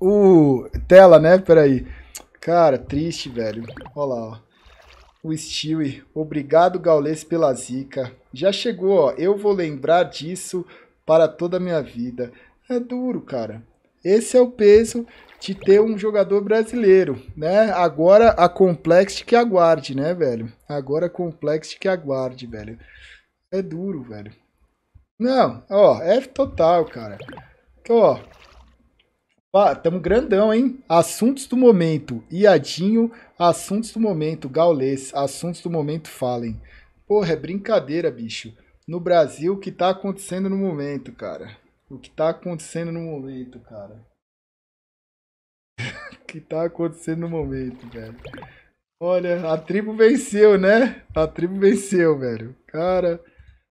O... Tela, né? Peraí. Cara, triste, velho. Olha lá, ó. O Stewie, obrigado Gaules pela zica. Já chegou, ó. Eu vou lembrar disso para toda a minha vida. É duro, cara. Esse é o peso de ter um jogador brasileiro, né? Agora a Complex que aguarde, né, velho? Agora a Complex que aguarde, velho. É duro, velho. Não, ó, F é total, cara. Então, ó, ah, tamo grandão, hein? Assuntos do momento, Iadinho. Assuntos do momento, Gaulês. Assuntos do momento, Falem. Porra, é brincadeira, bicho. No Brasil, o que tá acontecendo no momento, cara? O que tá acontecendo no momento, cara? o que tá acontecendo no momento, velho? Olha, a tribo venceu, né? A tribo venceu, velho. Cara,